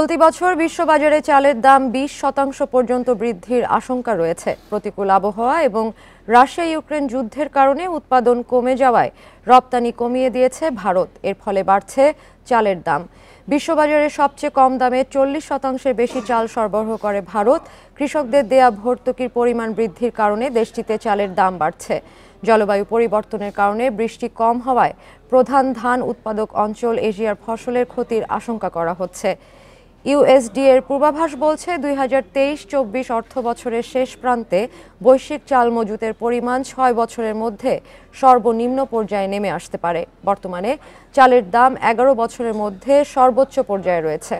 প্রতি বছর বিশ্ববাজারে চালের দাম ২০ শতাংশ পর্যন্ত বৃদ্ধির আশঙ্কা রয়েছে প্রতিকূল আবহাওয়া এবং রাশিয়া ইউক্রেন যুদ্ধের কারণে উৎপাদন কমে যাওয়ায় রপ্তানি কমিয়ে দিয়েছে ভারত এর ফলে বাড়ছে চালের দাম বিশ্ববাজারে সবচেয়ে কম দামে চল্লিশ শতাংশের বেশি চাল সরবরাহ করে ভারত কৃষকদের দেয়া ভর্তুকির পরিমাণ বৃদ্ধির কারণে দেশটিতে চালের দাম বাড়ছে জলবায়ু পরিবর্তনের কারণে বৃষ্টি কম হওয়ায় প্রধান ধান উৎপাদক অঞ্চল এশিয়ার ফসলের ক্ষতির আশঙ্কা করা হচ্ছে ইউএসডি এর পূর্বাভাস বলছে দুই হাজার তেইশ চব্বিশ অর্থ বছরের শেষ প্রান্তে বৈশ্বিক চাল মজুতের পরিমাণ ছয় বছরের মধ্যে সর্বনিম্ন পর্যায়ে নেমে আসতে পারে বর্তমানে চালের দাম এগারো বছরের মধ্যে সর্বোচ্চ পর্যায়ে রয়েছে